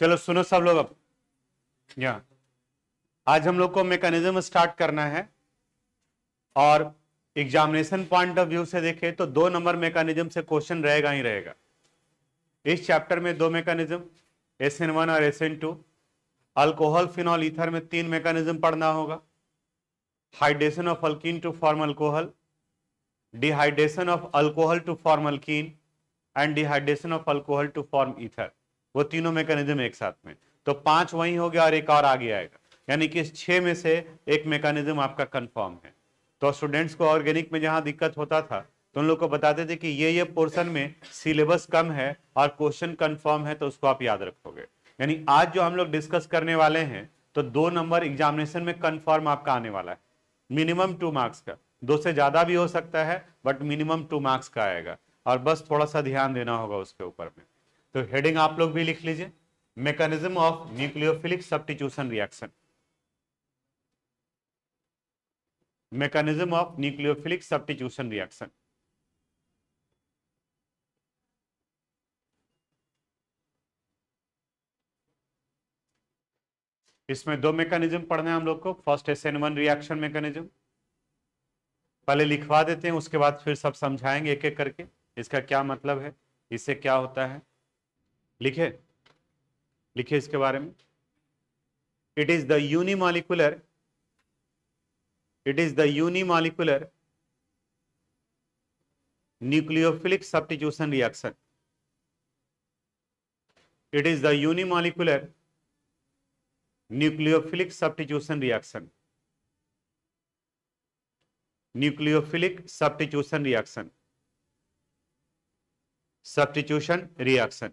चलो सुनो सब लोग अब यहाँ आज हम लोग को मेकानिज्म स्टार्ट करना है और एग्जामिनेशन पॉइंट ऑफ व्यू से देखें तो दो नंबर मेकानिज्म से क्वेश्चन रहेगा ही रहेगा इस चैप्टर में दो मैकेनिज्म एस एन वन और S N two alcohol phenol ether में तीन मेकानिज्म पढ़ना होगा hydration of alkene to form alcohol dehydration of alcohol to form alkene and dehydration of alcohol to form ether वो तीनों mechanism एक साथ में तो पांच वहीं हो गया और एक और आगे आएगा यानी कि इस में से एक मैकेनिज्म आपका कंफर्म है तो स्टूडेंट्स को ऑर्गेनिक में जहाँ दिक्कत होता था तो उन लोग को बताते थे कि ये ये पोर्शन में सिलेबस कम है और क्वेश्चन कंफर्म है तो उसको आप याद रखोगे यानी आज जो हम लोग डिस्कस करने वाले हैं तो दो नंबर एग्जामिनेशन में कंफर्म आपका आने वाला है मिनिमम टू मार्क्स का दो से ज़्यादा भी हो सकता है बट मिनिमम टू मार्क्स का आएगा और बस थोड़ा सा ध्यान देना होगा उसके ऊपर में तो हेडिंग आप लोग भी लिख लीजिए mechanism of nucleophilic substitution reaction mechanism of nucleophilic substitution reaction इसमें दो मैकेनिज्म पढ़ना है हम लोग को first S N one reaction mechanism पहले लिखवा देते हैं उसके बाद फिर सब समझाएंगे एक एक करके इसका क्या मतलब है इससे क्या होता है लिखे लिखे इसके बारे में it is the unimolecular it is the unimolecular nucleophilic substitution reaction it is the unimolecular nucleophilic substitution reaction nucleophilic substitution reaction substitution reaction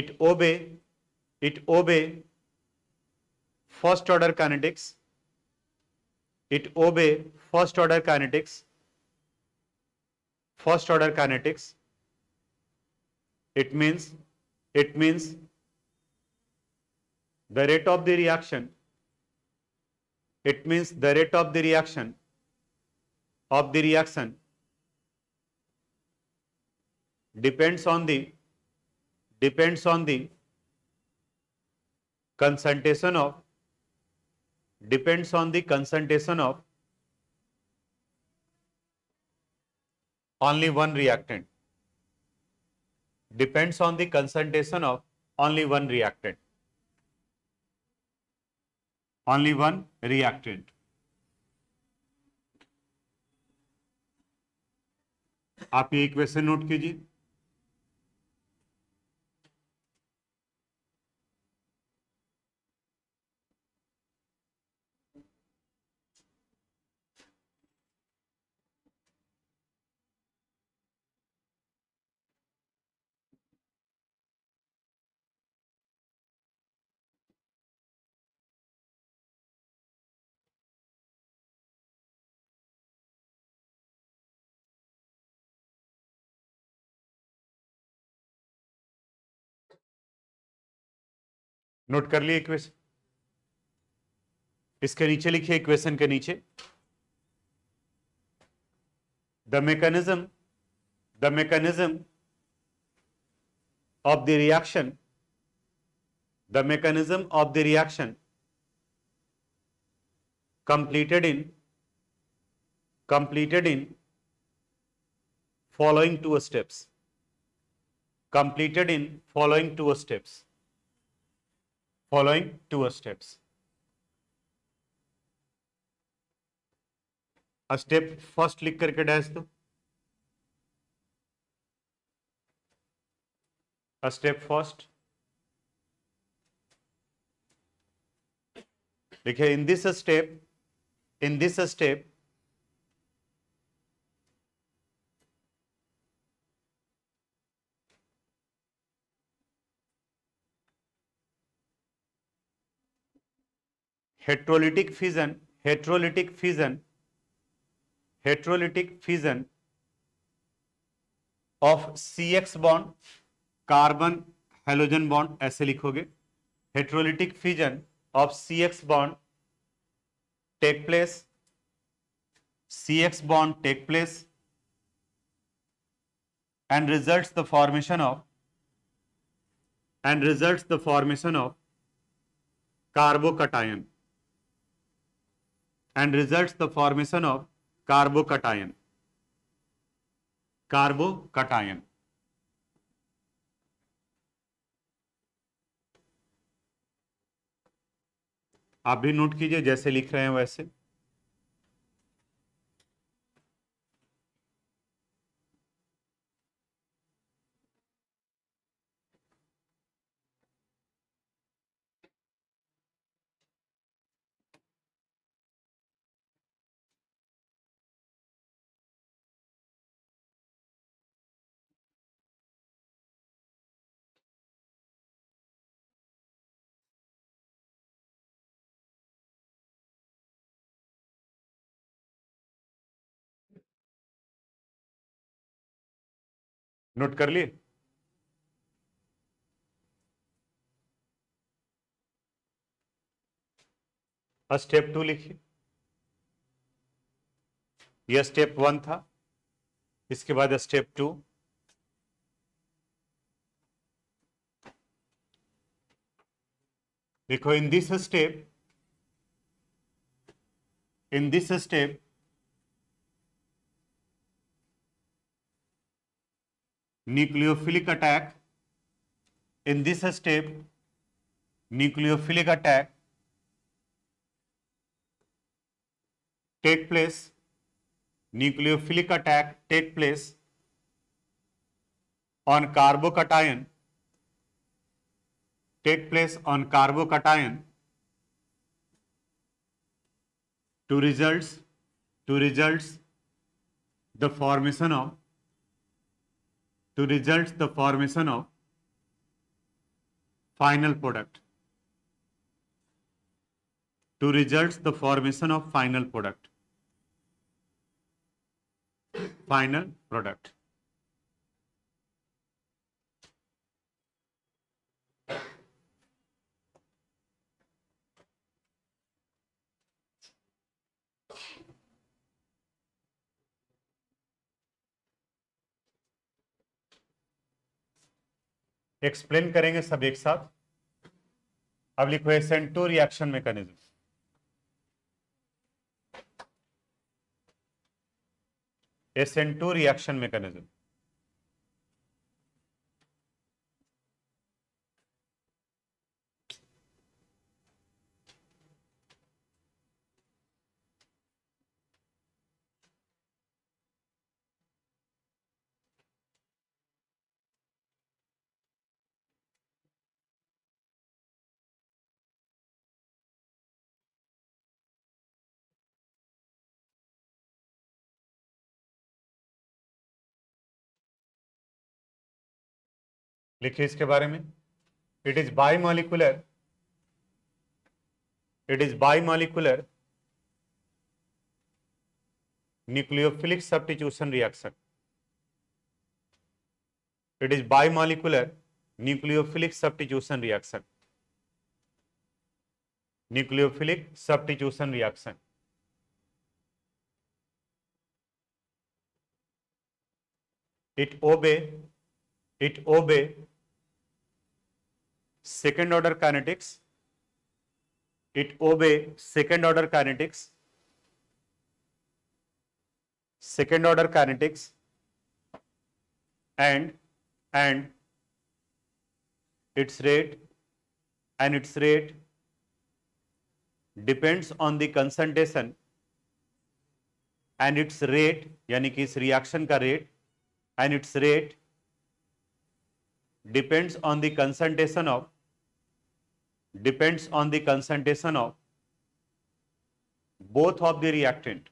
it obey, it obey first order kinetics, it obey first order kinetics, first order kinetics. It means, it means the rate of the reaction it means the rate of the reaction of the reaction depends on the depends on the concentration of depends on the concentration of only one reactant depends on the concentration of only one reactant only one reactant आप ये equation note कीजिए note कर लिए equation इसके नीचे लिखिए equation के नीचे the mechanism the mechanism of the reaction the mechanism of the reaction completed in completed in following two steps completed in following two steps following two steps. A step first click करके dash A step first. देखिए in this step, in this step, heterolytic fission heterolytic fission heterolytic fission of C X bond carbon halogen bond ऐसे लिखोगे heterolytic fission of C X bond take place C X bond take place and result the formation of and result the formation of carbocation and results the formation of carbocation carbocation आप भी note कीजिए जैसे लिख रहे हैं वैसे note कर लिए स्टेप टू लिखिए यह स्टेप वन था इसके बाद स्टेप टू देखो in this step in this step nucleophilic attack. In this step, nucleophilic attack take place, nucleophilic attack take place on carbocation, take place on carbocation to results, to results the formation of to result the formation of final product to results the formation of final product final product explain करेंगे सब एक साथ अब लिखो S N two reaction mechanism S N two reaction mechanism लिखिए इसके बारे में it is bimolecular it is bimolecular nucleophilic substitution reaction it is bimolecular nucleophilic substitution reaction nucleophilic substitution reaction it obey it obey second order kinetics. It obey second order kinetics. Second order kinetics and and its rate and its rate depends on the concentration and its rate यानी कि इस reaction का rate and its rate depends on the depends on the concentration of both of the reactant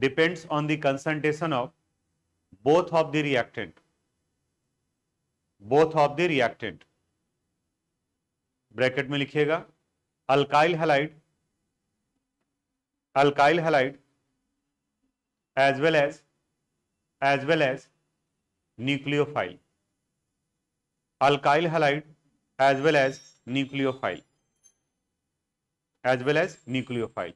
depends on the concentration of both of the reactant both of the reactant bracket में लिखिएगा alkyl halide alkyl halide as well as as well as nucleophile alkyl halide as well as nucleophile as well as nucleophile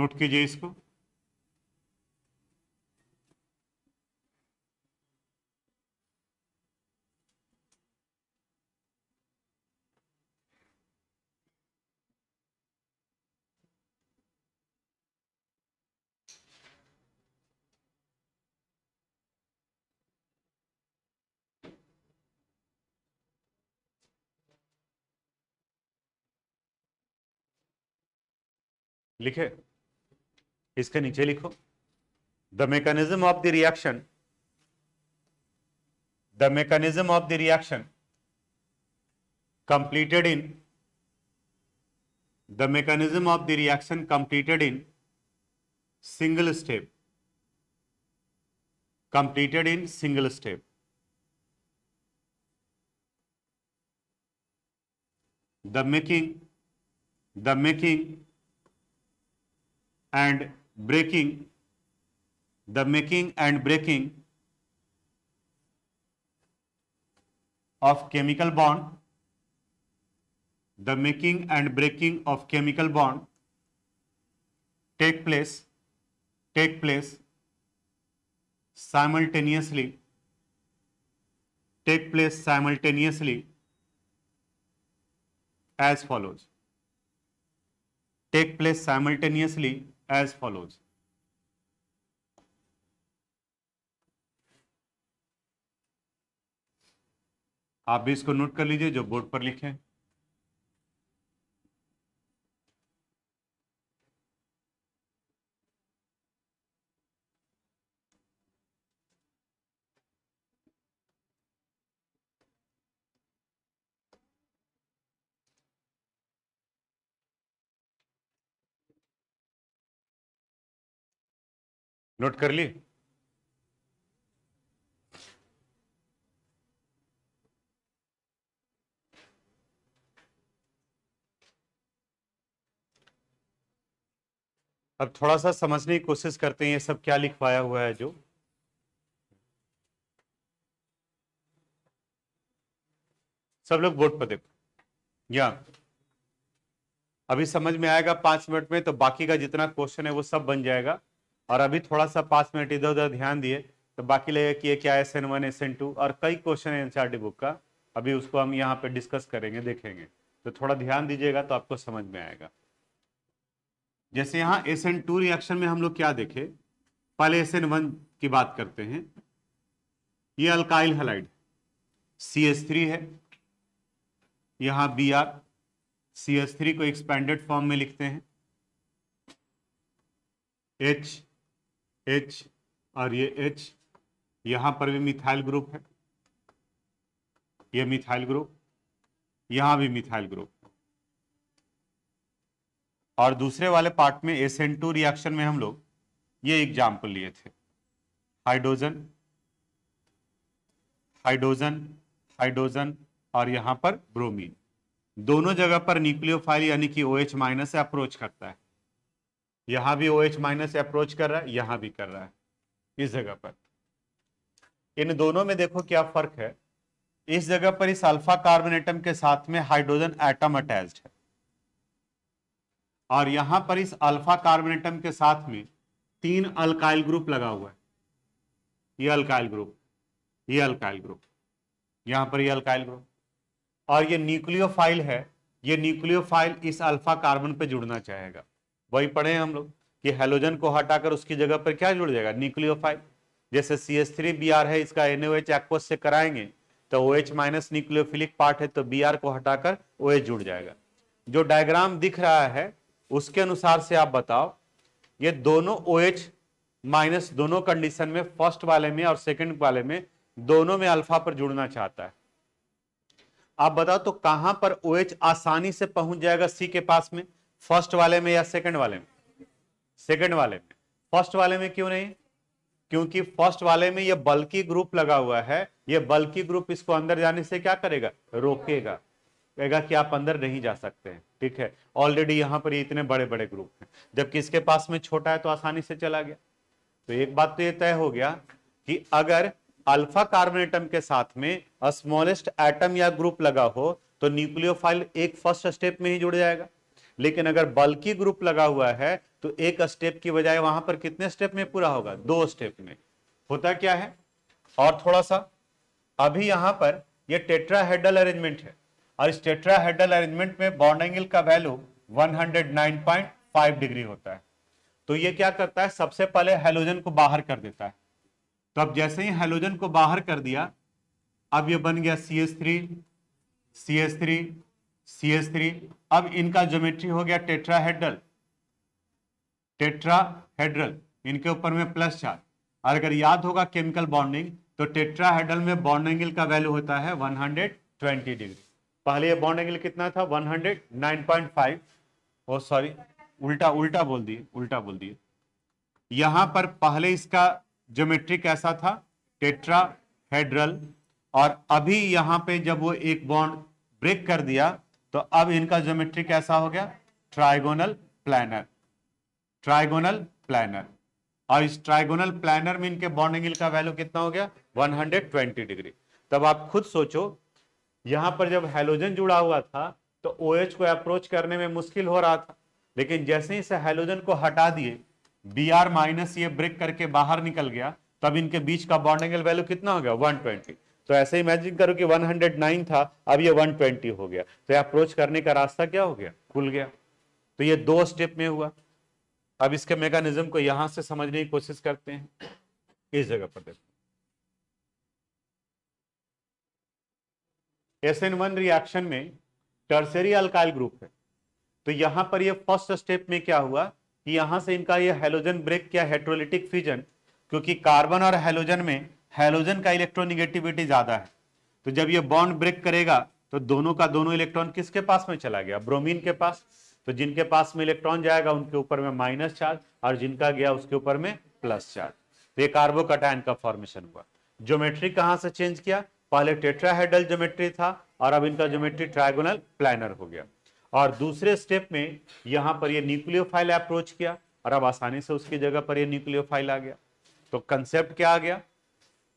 note कीजिए इसको लिखे इसके नीचे लिखो the mechanism of the reaction the mechanism of the reaction completed in the mechanism of the reaction completed in single step completed in single step the making the making and breaking, the making and breaking of chemical bond, the making and breaking of chemical bond take place, take place simultaneously, take place simultaneously as follows. Take place simultaneously as follows. आप भी इसको note कर लीजिए जो board पर लिखे हैं note कर ली अब थोड़ा सा समझने की कोशिश करते हैं ये सब क्या लिखवाया हुआ है जो सब लोग बोर्ड पर देखो या अभी समझ में आएगा पांच मिनट में तो बाकी का जितना क्वेश्चन है वो सब बन जाएगा और अभी थोड़ा सा पांच मिनट इधर उधर ध्यान दिए तो बाकी लगेगा कि ये क्या S N one S N two और कई क्वेश्चन है एन बुक का अभी उसको हम यहाँ पे डिस्कस करेंगे देखेंगे तो थोड़ा ध्यान दीजिएगा तो आपको समझ में आएगा जैसे यहाँ एस एन टू रिएक्शन में हम लोग क्या देखे पहले एस एन वन की बात करते हैं ये alkyl halide C S three है यहाँ B R C S three को एक्सपैंडेड फॉर्म में लिखते हैं एच एच और ये एच यहां पर भी मिथाइल ग्रुप है ये मिथाइल ग्रुप यहां भी मिथाइल ग्रुप और दूसरे वाले पार्ट में एस एन टू रिएक्शन में हम लोग ये एग्जाम्पल लिए थे हाइड्रोजन हाइड्रोजन हाइड्रोजन और यहां पर ब्रोमीन दोनों जगह पर न्यूक्लियोफाइल यानी कि ओ एच माइनस अप्रोच करता है यहां भी ओ एच माइनस अप्रोच कर रहा है यहां भी कर रहा है इस जगह पर इन दोनों में देखो क्या फर्क है इस जगह पर इस अल्फा कार्बन एटम के साथ में हाइड्रोजन एटम अटैच्ड है और यहां पर इस अल्फा कार्बन एटम के साथ में तीन अल्काइल ग्रुप लगा हुआ है ये अल्काइल ग्रुप ये अल्काइल ग्रुप यहां पर ये अल्काइल ग्रुप और ये न्यूक्लियोफाइल है ये न्यूक्लियोफाइल इस अल्फा कार्बन पे जुड़ना चाहेगा वही पढ़े हम लोग कि हेलोजन को हटाकर उसकी जगह पर क्या जुड़ जाएगा न्यूक्लियोफाइल जैसे C S three B R है इसका एन ओ एच एक्वस से कराएंगे तो O H minus nucleophilic part है तो बी आर को हटाकर ओ एच जुड़ जाएगा जो डायग्राम दिख रहा है उसके अनुसार से आप बताओ ये दोनों ओ एच माइनस दोनों कंडीशन में फर्स्ट वाले में और सेकेंड वाले में दोनों में अल्फा पर जुड़ना चाहता है आप बताओ तो कहां पर ओ OH एच आसानी से पहुंच जाएगा सी के पास में फर्स्ट वाले में या सेकंड वाले में सेकंड वाले में फर्स्ट वाले में क्यों नहीं क्योंकि फर्स्ट वाले में ये बल्कि ग्रुप लगा हुआ है ये बल्कि ग्रुप इसको अंदर जाने से क्या करेगा रोकेगा कहेगा कि आप अंदर नहीं जा सकते हैं ठीक है ऑलरेडी यहां पर इतने बड़े बड़े ग्रुप हैं जबकि इसके पास में छोटा है तो आसानी से चला गया तो एक बात तो ये तय हो गया कि अगर अल्फा कार्बन एटम के साथ में स्मॉलेस्ट एटम या ग्रुप लगा हो तो न्यूक्लियोफाइल एक फर्स्ट स्टेप में ही जुड़ जाएगा लेकिन अगर बल्कि ग्रुप लगा हुआ है तो एक स्टेप की बजाय वहां पर कितने स्टेप में पूरा होगा दो स्टेप में होता क्या है और थोड़ा सा अभी यहां पर ये हेडल अरेंजमेंट है और इस हेडल अरेंजमेंट में बॉन्ड एंगल का वैल्यू 109.5 डिग्री होता है तो ये क्या करता है सबसे पहले हेलोजन को बाहर कर देता है तो अब जैसे ही हेलोजन को बाहर कर दिया अब ये बन गया C S three C S three C S three अब इनका ज्योमेट्री हो गया टेट्राहेड्रल टेट्राहेड्रल इनके ऊपर में प्लस चार्ज और अगर याद होगा केमिकल बॉन्डिंग तो टेट्राहेड्रल में बॉन्ड एंगल का वैल्यू होता है 120 डिग्री पहले ये बॉन्ड एंगल कितना था 109.5 ओ सॉरी उल्टा उल्टा बोल दिए उल्टा बोल दिए यहां पर पहले इसका ज्योमेट्री कैसा था टेट्राहेड्रल और अभी यहां पे जब वो एक बॉन्ड ब्रेक कर दिया तो अब इनका ज्योमेट्री कैसा हो गया ट्राइगोनल प्लानर ट्राइगोनल प्लानर और इस ट्राइगोनल प्लानर में इनके एंगल का वैल्यू कितना हो गया 120 डिग्री तब आप खुद सोचो यहां पर जब हेलोजन जुड़ा हुआ था तो ओ OH को अप्रोच करने में मुश्किल हो रहा था लेकिन जैसे ही इसे हेलोजन को हटा दिए बी आर माइनस ये ब्रेक करके बाहर निकल गया तब इनके बीच का बॉन्ड एंगल वैल्यू कितना हो गया ट्वेंटी तो ऐसे इमेजिन करो कि 109 था अब ये 120 हो गया तो ये अप्रोच करने का रास्ता क्या हो गया खुल गया तो ये दो स्टेप में हुआ अब इसके मेकानिज्म को यहां से समझने की कोशिश करते हैं इस जगह पर देखो एस एन वन रिएक्शन में टर्सरी अल्काइल ग्रुप है तो यहां पर ये फर्स्ट स्टेप में क्या हुआ कि यहां से इनका ये हेलोजन ब्रेक किया हेट्रोलिटिक फ्यूजन क्योंकि कार्बन और हेलोजन में हेलोजन का इलेक्ट्रोनिगेटिविटी ज्यादा है तो जब ये बॉन्ड ब्रेक करेगा तो दोनों का दोनों इलेक्ट्रॉन किसके पास में चला गया ब्रोमीन के पास तो जिनके पास में इलेक्ट्रॉन जाएगा उनके ऊपर में माइनस चार्ज और जिनका गया उसके ऊपर में प्लस चार्ज तो ये कार्बोकटायन का फॉर्मेशन हुआ ज्योमेट्री कहां से चेंज किया पहले टेट्राहेड्रल ज्योमेट्री था और अब इनका ज्योमेट्री ट्राइगोनल प्लानर हो गया और दूसरे स्टेप में यहां पर ये न्यूक्लियोफाइल अप्रोच किया और अब आसानी से उसकी जगह पर ये न्यूक्लियोफाइल आ गया तो कंसेप्ट क्या आ गया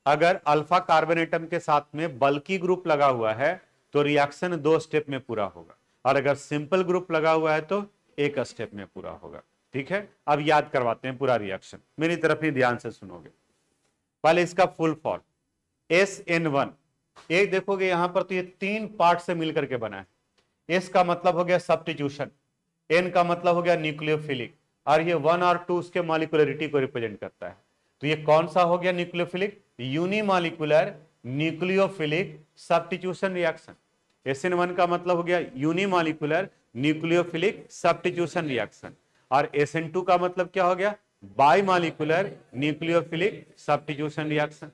अगर अल्फा कार्बन एटम के साथ में बल्की ग्रुप लगा हुआ है तो रिएक्शन दो स्टेप में पूरा होगा और अगर सिंपल ग्रुप लगा हुआ है तो एक स्टेप में पूरा होगा ठीक है अब याद करवाते हैं पूरा रिएक्शन मेरी तरफ ही ध्यान से सुनोगे पहले इसका full form S N one ये देखोगे यहां पर तो ये तीन पार्ट से मिलकर के बना है एस का मतलब हो गया सब्टीट्यूशन एन का मतलब हो गया न्यूक्लियोफिलिक और ये वन और टू उसके मॉलिकुलरिटी को रिप्रेजेंट करता है तो ये कौन सा हो गया nucleophilic unimolecular nucleophilic substitution reaction S N one का मतलब हो गया यूनिमालिकुलर न्यूक्लियोफिलिक सब्टीट्यूशन रिएक्शन और एस एन टू का मतलब क्या हो गया bimolecular nucleophilic substitution reaction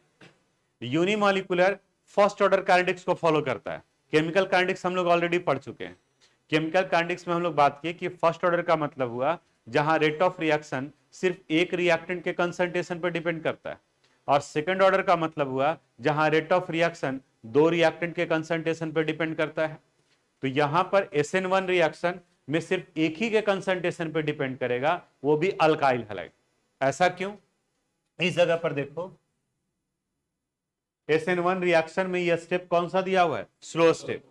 unimolecular first order kinetics को फॉलो करता है केमिकल कैनेडिक्स हम लोग ऑलरेडी पढ़ चुके हैं केमिकल कैनेडिक्स में हम लोग बात किए कि फर्स्ट ऑर्डर का मतलब हुआ जहां रेट ऑफ रिएक्शन सिर्फ एक रिएक्टेंट के कंसंट्रेशन पर डिपेंड करता है और सेकेंड ऑर्डर का मतलब हुआ जहां रेट ऑफ रिएक्शन दो रिएक्टेंट के कंसंट्रेशन पर डिपेंड करता है तो यहां पर एस एन वन रिएक्शन में सिर्फ एक ही के कंसंट्रेशन पर डिपेंड करेगा वो भी अल्काइल हलाइड ऐसा क्यों इस जगह पर देखो एस एन वन रिएक्शन में यह स्टेप कौन सा दिया हुआ है स्लो स्टेप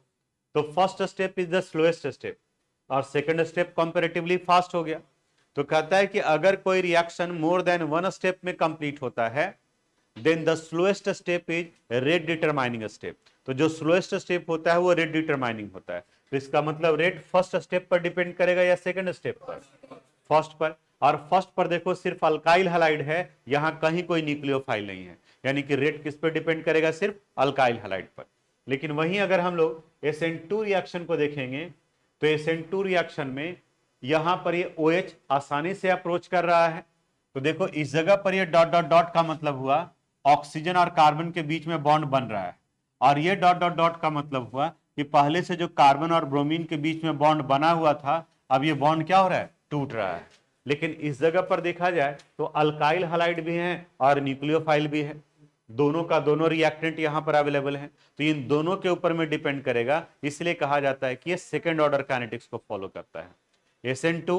तो first step is the slowest step और सेकेंड स्टेप कंपेरेटिवली फास्ट हो गया तो कहता है कि अगर कोई reaction more than one step में कंप्लीट होता है then the slowest step is rate determining step तो जो स्लोएस्ट स्टेप होता है वो रेट डिटरमाइनिंग होता है तो इसका मतलब रेट फर्स्ट स्टेप पर डिपेंड करेगा या सेकेंड स्टेप पर फर्स्ट पर और फर्स्ट पर देखो सिर्फ अल्काइल हलाइड है यहां कहीं कोई न्यूक्लियोफाइल नहीं है यानी कि रेट किस पर डिपेंड करेगा सिर्फ अल्काइल हलाइड पर लेकिन वहीं अगर हम लोग एस रिएक्शन को देखेंगे तो एस रिएक्शन में यहां पर ये OH आसानी से अप्रोच कर रहा है तो देखो इस जगह पर ये डॉट डॉट डॉट का मतलब हुआ ऑक्सीजन और कार्बन के बीच में बॉन्ड बन रहा है और ये डॉट डॉट डॉट का मतलब हुआ कि पहले से जो कार्बन और ब्रोमीन के बीच में बॉन्ड बना हुआ था अब ये बॉन्ड क्या हो रहा है टूट रहा है लेकिन इस जगह पर देखा जाए तो अल्काइल हलाइड भी है और न्यूक्लियोफाइल भी है दोनों का दोनों रिएक्टेंट यहां पर अवेलेबल है तो इन दोनों के ऊपर में डिपेंड करेगा इसलिए कहा जाता है कि ये सेकेंड ऑर्डर कैनेटिक्स को फॉलो करता है एस एन टू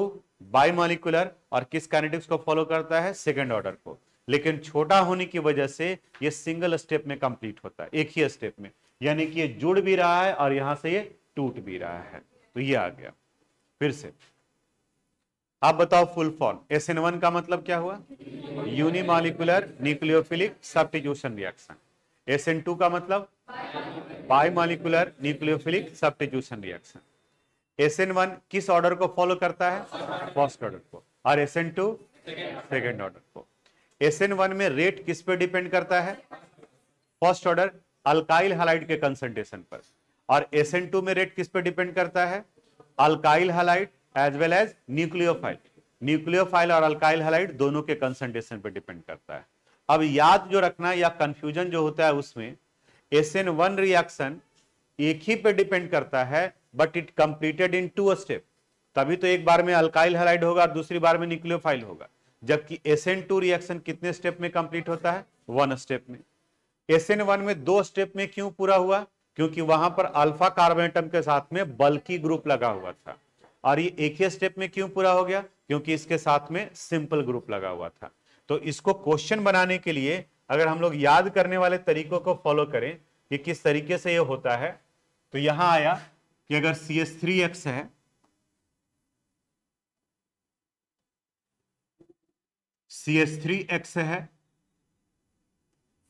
बायोमोलिकुलर और किस कैनेटिक्स को फॉलो करता है सेकेंड ऑर्डर को लेकिन छोटा होने की वजह से ये सिंगल स्टेप में कंप्लीट होता है एक ही स्टेप में यानी कि ये जुड़ भी रहा है और यहां से ये टूट भी रहा है तो ये आ गया फिर से आप बताओ full form S N one का मतलब क्या हुआ unimolecular nucleophilic substitution reaction S N two का मतलब biomolecular nucleophilic substitution reaction S N one किस ऑर्डर को फॉलो करता है फर्स्ट ऑर्डर को और S N two second order को एस एन वन में रेट किस पे डिपेंड करता है फर्स्ट ऑर्डर अल्काइल हलाइड के कंसेंट्रेशन पर और एस एन टू में रेट किस पे डिपेंड करता है alkyl halide as well as nucleophile nucleophile और अल्काइल हलाइड दोनों के कंसेंट्रेशन पर डिपेंड करता है अब याद जो रखना या कंफ्यूजन जो होता है उसमें एस एन वन रिएक्शन एक ही पे डिपेंड करता है but it completed in two step तभी तो एक बार में अल्काइल हलाइड होगा और दूसरी बार में न्यूक्लियोफाइल होगा जबकि एस एन टू रिएक्शन कितने स्टेप में कंप्लीट होता है वन स्टेप में एस एन वन में दो स्टेप में क्यों पूरा हुआ क्योंकि वहां पर अल्फा कार्बन एटम के साथ में बल्कि ग्रुप लगा हुआ था और ये एक ही स्टेप में क्यों पूरा हो गया क्योंकि इसके साथ में सिंपल ग्रुप लगा हुआ था तो इसको क्वेश्चन बनाने के लिए अगर हम लोग याद करने वाले तरीकों को फॉलो करें कि किस तरीके से ये होता है तो यहां आया कि अगर सी एस थ्री एक्स है सी थ्री एक्स है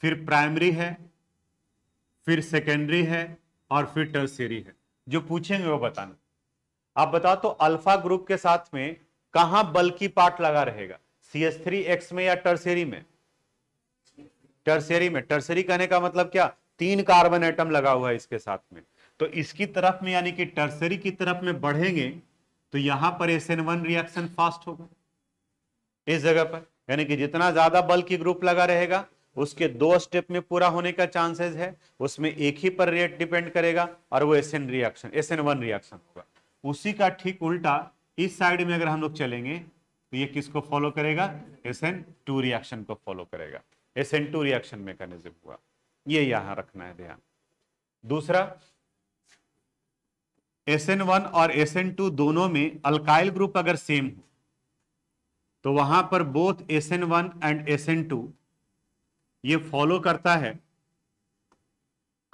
फिर प्राइमरी है फिर सेकेंडरी है और फिर टर्सरी है जो पूछेंगे वो बताना आप बताओ तो अल्फा ग्रुप के साथ में कहा बल्कि पार्ट लगा रहेगा सी थ्री एक्स में या टर्सरी में टर्सरी में टर्सरी कहने का मतलब क्या तीन कार्बन एटम लगा हुआ है इसके साथ में तो इसकी तरफ में यानी कि टर्सरी की तरफ में बढ़ेंगे तो यहां पर S N one reaction fast होगा इस जगह पर यानी कि जितना ज्यादा बल की ग्रुप लगा रहेगा उसके दो स्टेप में पूरा होने का चांसेस है उसमें एक ही पर रेट डिपेंड करेगा और वो S N reaction S N one reaction होगा उसी का ठीक उल्टा इस साइड में अगर हम लोग चलेंगे तो ये किसको फॉलो करेगा एस एन टू रिएक्शन को फॉलो करेगा एस एन टू रिएक्शन में हुआ ये यहां रखना है ध्यान दूसरा एस एन वन और एस एन टू दोनों में अल्काइल ग्रुप अगर सेम हो तो वहां पर both S N one and S N two ये फॉलो करता है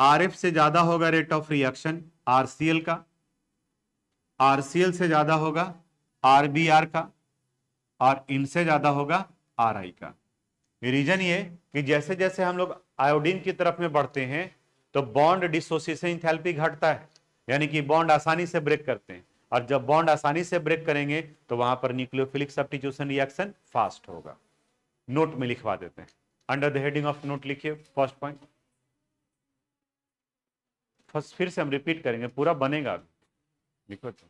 आर एफ से ज्यादा होगा रेट ऑफ रिएक्शन आरसीएल का आरसीएल से ज्यादा होगा आरबीआर का और इनसे ज्यादा होगा आर आई का रीजन ये कि जैसे जैसे हम लोग आयोडीन की तरफ में बढ़ते हैं तो बॉन्ड डिसोसिएशन थैल्पी घटता है यानी कि बॉन्ड आसानी से ब्रेक करते हैं और जब बॉन्ड आसानी से ब्रेक करेंगे तो वहां पर न्यूक्लियोफिलिक सब्टीट्यूशन रिएक्शन फास्ट होगा नोट में लिखवा देते हैं under the heading of note लिखिए फर्स्ट पॉइंट फर्स्ट फिर से हम रिपीट करेंगे पूरा बनेगा लिखो तो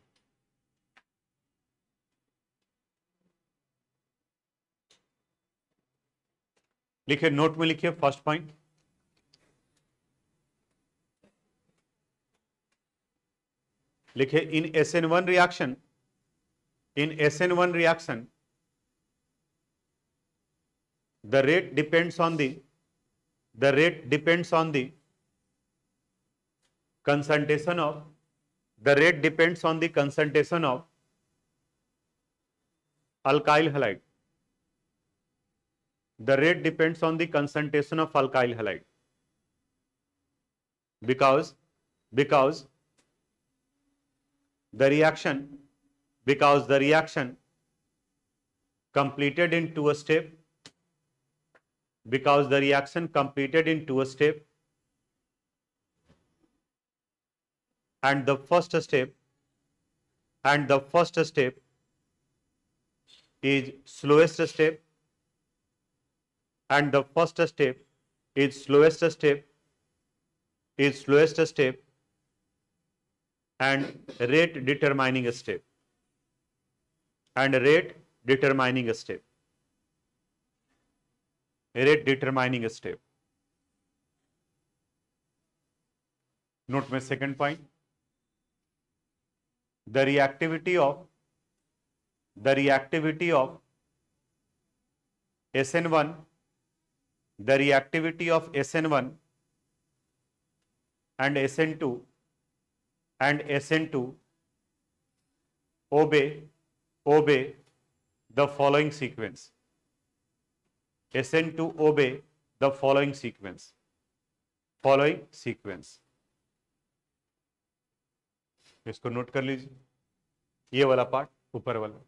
लिखिए नोट में लिखिए फर्स्ट पॉइंट लिखे in S N one reaction in S N one reaction the rate depends on the the rate depends on the concentration of the rate depends on the concentration of alkyl halide the rate depends on the concentration of alkyl halide because because the reaction because the reaction completed in two step because the reaction completed in two step and the first step and the first step is slowest step and the first step is slowest step is slowest step and rate determining step and rate determining step rate determining step note my second point the reactivity of the reactivity of SN1 the reactivity of SN1 and SN2 and SN2 obey, obey the following sequence. SN2 obey the following sequence. Following sequence. इसको note कर लीजिए ये वाला part ऊपर वाला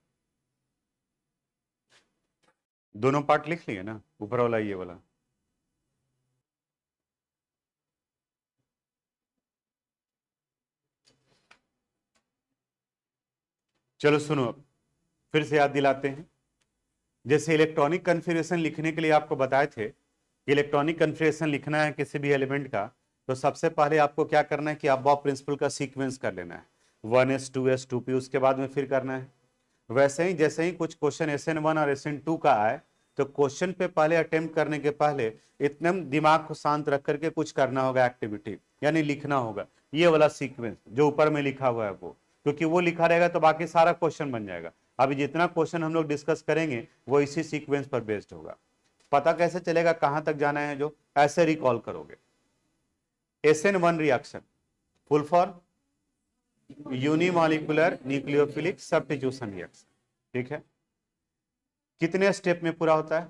दोनों part लिख लिए ना ऊपर वाला ये वाला चलो सुनो अब फिर से याद दिलाते हैं जैसे इलेक्ट्रॉनिक कन्फिग्रेशन लिखने के लिए आपको बताए थे कि इलेक्ट्रॉनिक कन्फिग्रेशन लिखना है किसी भी एलिमेंट का तो सबसे पहले आपको क्या करना है कि आप बॉब प्रिंसिपल का सीक्वेंस कर लेना है one S two S two P उसके बाद में फिर करना है वैसे ही जैसे ही कुछ क्वेश्चन एस एन वन और एस एन टू का आए तो क्वेश्चन पे पहले अटेम्प्ट करने के पहले इतना दिमाग को शांत रख करके कुछ करना होगा एक्टिविटी यानी लिखना होगा ये वाला सीक्वेंस जो ऊपर में लिखा हुआ है वो क्योंकि वो लिखा रहेगा तो बाकी सारा क्वेश्चन बन जाएगा अभी जितना क्वेश्चन हम लोग डिस्कस करेंगे वो इसी सीक्वेंस पर बेस्ड होगा पता कैसे चलेगा कहां तक जाना है जो ऐसे रिकॉल करोगे S N one reaction full form unimolecular nucleophilic substitution reaction ठीक है कितने स्टेप में पूरा होता है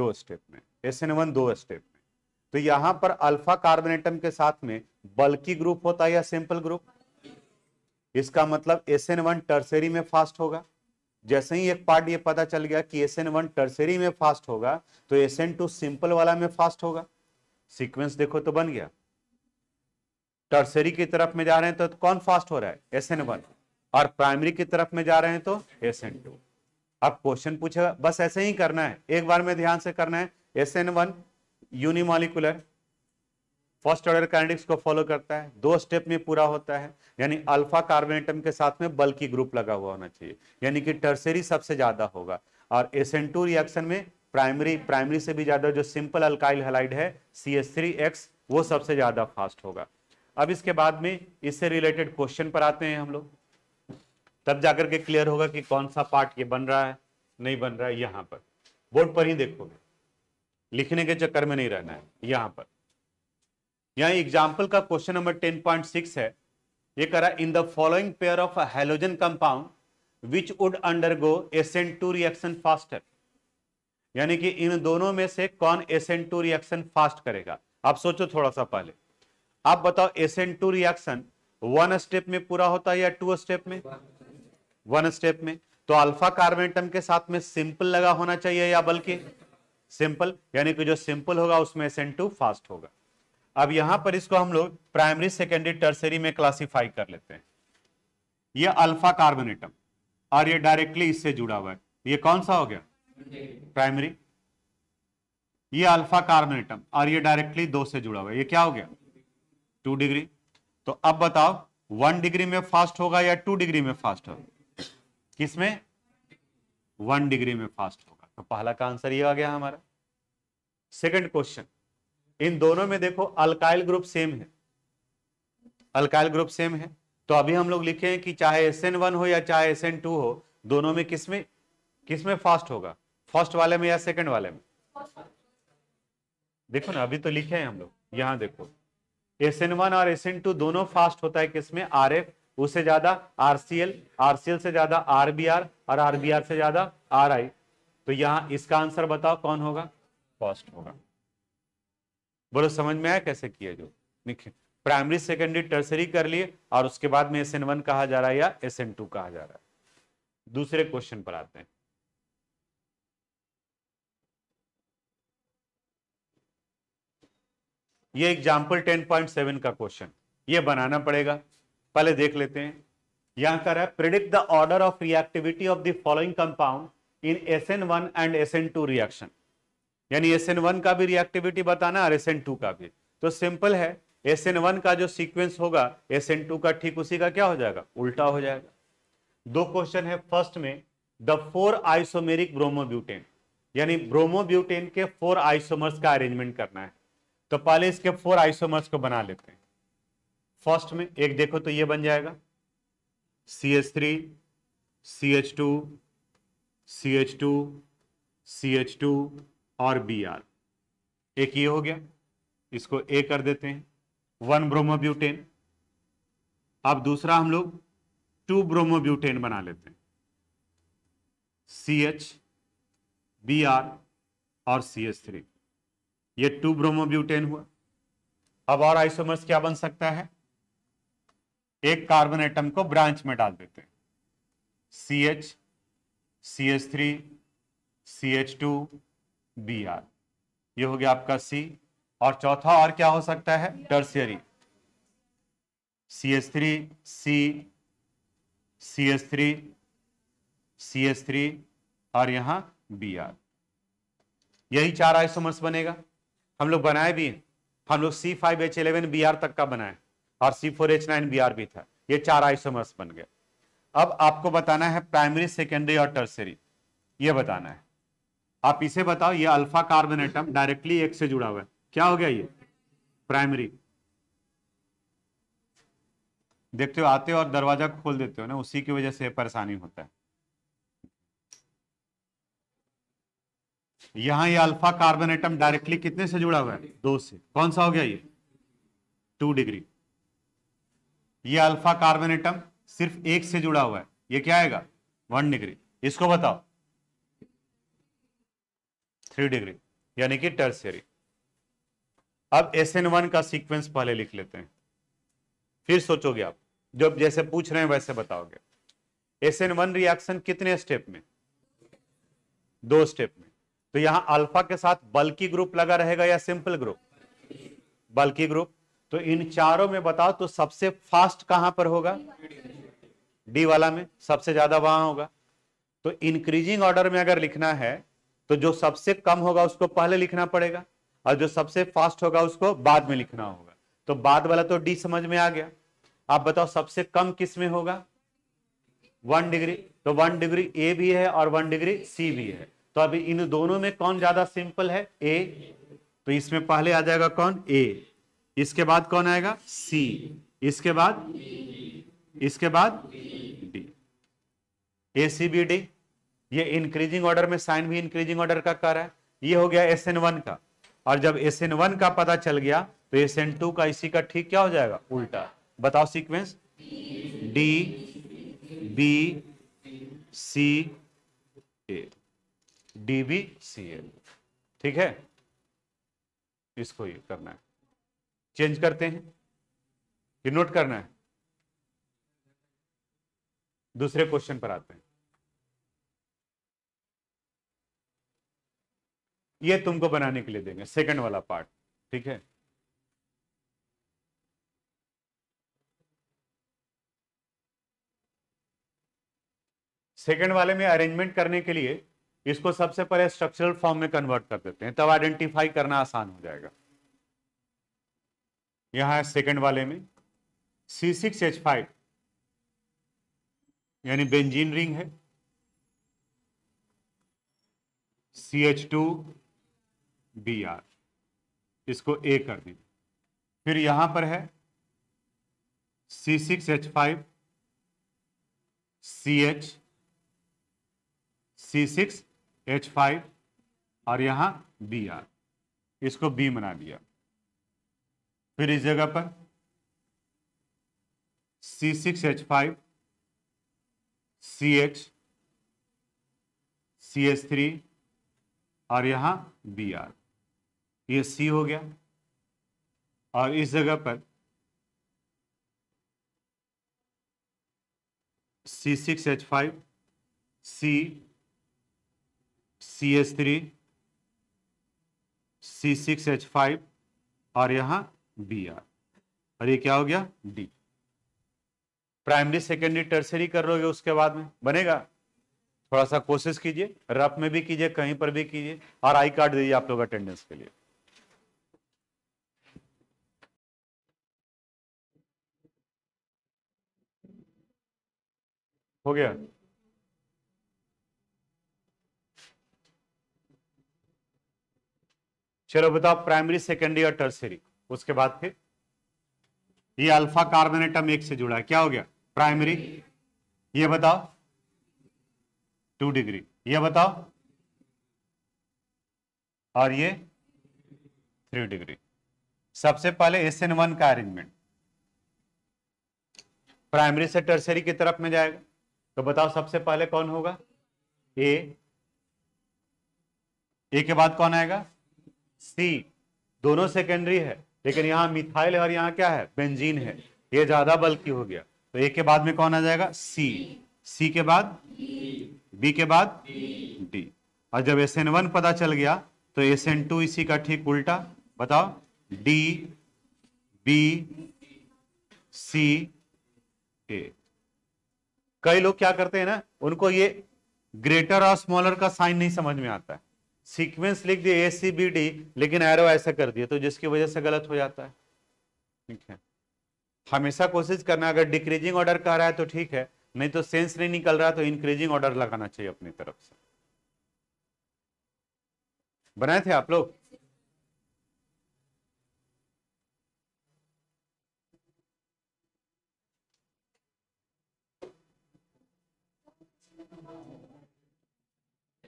दो स्टेप में एस एन वन दो स्टेप में तो यहां पर अल्फा कार्बन एटम के साथ में बल्कि ग्रुप होता है या सिंपल ग्रुप इसका मतलब एस एन वन टर्सरी में फास्ट होगा जैसे ही एक पार्ट ये पता चल गया कि एस एन वन टर्सरी में फास्ट होगा तो एस एन टू सिंपल वाला में फास्ट होगा सीक्वेंस देखो तो बन गया टर्सरी की तरफ में जा रहे हैं तो, तो कौन फास्ट हो रहा है एस एन वन और प्राइमरी की तरफ में जा रहे हैं तो एस एन टू अब क्वेश्चन पूछेगा बस ऐसे ही करना है एक बार में ध्यान से करना है S N one unimolecular first order kinetics को फॉलो करता है दो स्टेप में पूरा होता है यानी अल्फा कार्बन एटम के साथ में बल्कि ग्रुप लगा हुआ होना चाहिए यानी कि टर्सरी सबसे ज्यादा होगा और एसेंट रिएक्शन में प्राइमरी प्राइमरी से भी ज्यादा जो सिंपल अल्काइल हेलाइड है सी एस थ्री एक्स वो सबसे ज्यादा फास्ट होगा अब इसके बाद में इससे रिलेटेड क्वेश्चन पर आते हैं हम लोग तब जाकर के क्लियर होगा कि कौन सा पार्ट ये बन रहा है नहीं बन रहा है यहां पर बोर्ड पर ही देखोगे लिखने के चक्कर में नहीं रहना है यहां पर यहाँ एग्जाम्पल का question number ten point six है ये करा in the following pair of halogen compound which would undergo S N two reaction faster यानी कि इन दोनों में से कौन एसेंट टू रिएक्शन फास्ट करेगा आप सोचो थोड़ा सा पहले आप बताओ S N two reaction one step में पूरा होता है या टू स्टेप में वन स्टेप में तो अल्फा कार्बेटम के साथ में सिंपल लगा होना चाहिए या बल्कि सिंपल यानी कि जो सिंपल होगा उसमें एसेंट टू फास्ट होगा अब यहां पर इसको हम लोग प्राइमरी सेकेंडरी टर्सरी में क्लासिफाई कर लेते हैं ये अल्फा कार्बन एटम और ये डायरेक्टली इससे जुड़ा हुआ है ये कौन सा हो गया प्राइमरी ये अल्फा कार्बन एटम और ये डायरेक्टली दो से जुड़ा हुआ है ये क्या हो गया टू डिग्री तो अब बताओ वन डिग्री में फास्ट होगा या टू डिग्री में फास्ट होगा किसमें वन डिग्री में फास्ट होगा तो पहला का आंसर ये आ गया हमारा सेकंड क्वेश्चन इन दोनों में देखो अल्काइल ग्रुप सेम है अल्काइल ग्रुप सेम है तो अभी हम लोग लिखे हैं कि चाहे एस एन वन हो या चाहे एस एन टू हो दोनों में किसमें किसमें फास्ट होगा फर्स्ट वाले में या सेकंड वाले में देखो ना अभी तो लिखे हैं हम लोग यहाँ देखो एस एन वन और एस एन टू दोनों फास्ट होता है किसमें आर एफ उससे ज्यादा आरसीएल आरसीएल से ज्यादा आरबीआर और आरबीआर से ज्यादा आर आई तो यहां इसका आंसर बताओ कौन होगा फर्स्ट होगा बोलो समझ में आया कैसे किया जो प्राइमरी सेकेंडरी टर्सरी कर लिए और उसके बाद में एस एन वन कहा जा रहा है या एस एन टू कहा जा रहा है दूसरे क्वेश्चन पर आते हैं ये एग्जाम्पल टेन पॉइंट सेवन का क्वेश्चन ये बनाना पड़ेगा पहले देख लेते हैं यहां कर रहा है predict the order of reactivity of the following compound in S N one and S N two reaction यानी एस एन वन का भी रिएक्टिविटी बताना और एस एन टू का भी तो सिंपल है एस एन वन का जो सीक्वेंस होगा एस एन टू का ठीक उसी का क्या हो जाएगा उल्टा हो जाएगा दो क्वेश्चन है फर्स्ट में द फोर आइसोमेरिक ब्रोमोब्यूटेन यानी ब्रोमोब्यूटेन के फोर आइसोमर्स का अरेंजमेंट करना है तो पहले इसके फोर आइसोमर्स को बना लेते हैं फर्स्ट में एक देखो तो ये बन जाएगा C H three C H two C H two C H two और बी आर एक ये हो गया इसको ए कर देते हैं वन ब्रोमोब्यूटेन अब दूसरा हम लोग टू ब्रोमोब्यूटेन बना लेते हैं सी एच बी आर और सी एच थ्री ये टू ब्रोमोब्यूटेन हुआ अब और आइसोमर्स क्या बन सकता है एक कार्बन एटम को ब्रांच में डाल देते हैं C H C H three C H two B R ये हो गया आपका सी और चौथा और क्या हो सकता है tertiary C S three C C S three C S three और यहां बी आर यही चार आइसोमर्स बनेगा हम लोग बनाए भी हम लोग C five H eleven B R तक का बनाए और C four H nine B R भी था ये चार आइसोमर्स बन गए अब आपको बताना है प्राइमरी सेकेंडरी और टर्सरी ये बताना है आप इसे बताओ ये अल्फा कार्बन एटम डायरेक्टली एक से जुड़ा हुआ है क्या हो गया ये प्राइमरी देखते हो आते हो और दरवाजा खोल देते हो ना उसी की वजह से परेशानी होता है यहां ये अल्फा कार्बन एटम डायरेक्टली कितने से जुड़ा हुआ है दो से कौन सा हो गया ये टू डिग्री ये अल्फा कार्बन एटम सिर्फ एक से जुड़ा हुआ है ये क्या आएगा वन डिग्री इसको बताओ थ्री डिग्री यानी कि टर्सरी अब एस एन वन का सीक्वेंस पहले लिख लेते हैं फिर सोचोगे आप जब जैसे पूछ रहे हैं वैसे बताओगे एस एन वन रिएक्शन कितने स्टेप में दो स्टेप में तो यहां अल्फा के साथ बल्कि ग्रुप लगा रहेगा या सिंपल ग्रुप बल्कि ग्रुप तो इन चारों में बताओ तो सबसे फास्ट कहां पर होगा डी वाला में सबसे ज्यादा वहां होगा तो इंक्रीजिंग ऑर्डर में अगर लिखना है तो जो सबसे कम होगा उसको पहले लिखना पड़ेगा और जो सबसे फास्ट होगा उसको बाद में लिखना होगा तो बाद वाला तो डी समझ में आ गया आप बताओ सबसे कम किस में होगा वन डिग्री तो वन डिग्री ए भी है और वन डिग्री सी भी है तो अभी इन दोनों में कौन ज्यादा सिंपल है ए तो इसमें पहले आ जाएगा कौन ए इसके बाद कौन आएगा सी इसके बाद इसके बाद D A C B D ये इंक्रीजिंग ऑर्डर में साइन भी इंक्रीजिंग ऑर्डर का कर है ये हो गया एस एन वन का और जब एस एन वन का पता चल गया तो एस एन टू का इसी का ठीक क्या हो जाएगा उल्टा बताओ sequence D B C A D B C A ठीक है इसको ये करना है चेंज करते हैं ये नोट करना है दूसरे क्वेश्चन पर आते हैं ये तुमको बनाने के लिए देंगे सेकंड वाला पार्ट ठीक है सेकंड वाले में अरेंजमेंट करने के लिए इसको सबसे पहले स्ट्रक्चरल फॉर्म में कन्वर्ट कर देते हैं तब आइडेंटिफाई करना आसान हो जाएगा यहां है सेकंड वाले में सी सिक्स एच फाइव यानी बेंजीन रिंग है C H two B R इसको ए कर दी फिर यहां पर है C six H five C H C six H five और यहां बी आर इसको बी बना दिया फिर इस जगह पर C six H five C H C H three और यहां बी आर ये सी हो गया और इस जगह पर C six H five C C H three C six H five और यहां बी आर और ये क्या हो गया डी प्राइमरी सेकेंडरी टर्सरी कर लोगे उसके बाद में बनेगा थोड़ा सा कोशिश कीजिए रफ में भी कीजिए कहीं पर भी कीजिए और आई कार्ड दीजिए आप लोग अटेंडेंस के लिए हो गया चलो बताओ प्राइमरी सेकेंडरी और टर्सरी उसके बाद फिर ये अल्फा कार्बन एटम एक से जुड़ा है क्या हो गया प्राइमरी ये बताओ टू डिग्री ये बताओ और ये थ्री डिग्री सबसे पहले एस एन वन का अरेंजमेंट प्राइमरी से टर्सरी की तरफ में जाएगा तो बताओ सबसे पहले कौन होगा ए ए के बाद कौन आएगा सी दोनों सेकेंडरी है लेकिन यहां मिथाइल और यहां क्या है बेंजीन है ये ज्यादा बल्कि हो गया तो ए के बाद में कौन आ जाएगा सी सी के बाद बी के बाद डी और जब एस एन वन पता चल गया तो एस एन टू इसी का ठीक उल्टा बताओ डी बी सी ए कई लोग क्या करते हैं ना उनको ये ग्रेटर और स्मॉलर का साइन नहीं समझ में आता है सीक्वेंस लिख दिए ए सी बी डी लेकिन एरो ऐसा कर दिए तो जिसकी वजह से गलत हो जाता है ठीक है हमेशा कोशिश करना अगर डिक्रीजिंग ऑर्डर कर रहा है तो ठीक है नहीं तो सेंस नहीं निकल रहा तो इंक्रीजिंग ऑर्डर लगाना चाहिए अपनी तरफ से बनाए थे आप लोग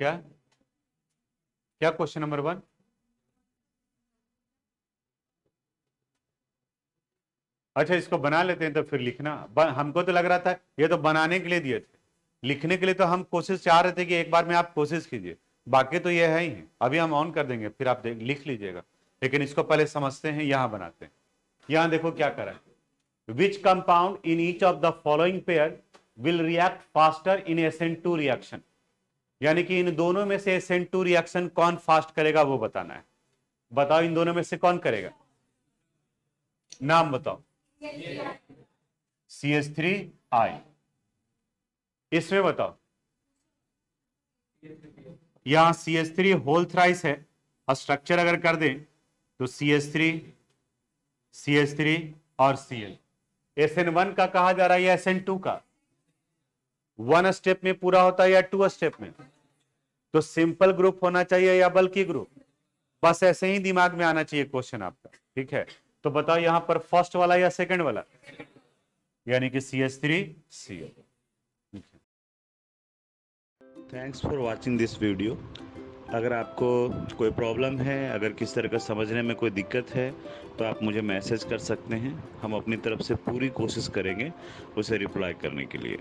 क्या क्या क्वेश्चन नंबर वन अच्छा इसको बना लेते हैं तो फिर लिखना हमको तो लग रहा था ये तो बनाने के लिए दिए थे लिखने के लिए तो हम कोशिश चाह रहे थे कि एक बार में आप कोशिश कीजिए बाकी तो ये है ही अभी हम ऑन कर देंगे फिर आप लिख लीजिएगा लेकिन इसको पहले समझते हैं यहां बनाते हैं यहां देखो क्या करा है which compound in each of the following pair will react faster in S N two reaction यानी कि इन दोनों में से एसेंट टू रिएक्शन कौन फास्ट करेगा वो बताना है बताओ इन दोनों में से कौन करेगा नाम बताओ सी एस थ्री आई इसमें बताओ यहां C S three whole thrice है और स्ट्रक्चर अगर कर दें तो C S three C S three और C L S N one का कहा जा रहा है या एस एन टू का वन स्टेप में पूरा होता है या टू स्टेप में तो सिंपल ग्रुप होना चाहिए या बल्कि ग्रुप बस ऐसे ही दिमाग में आना चाहिए क्वेश्चन आपका ठीक है तो बताओ यहां पर फर्स्ट वाला या सेकंड वाला यानी कि C S three C L thanks for watching this video अगर आपको कोई प्रॉब्लम है अगर किसी तरह का समझने में कोई दिक्कत है तो आप मुझे मैसेज कर सकते हैं हम अपनी तरफ से पूरी कोशिश करेंगे उसे रिप्लाई करने के लिए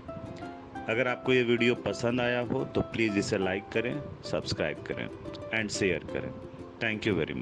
अगर आपको ये वीडियो पसंद आया हो तो प्लीज़ इसे लाइक करें सब्सक्राइब करें एंड शेयर करें थैंक यू वेरी मच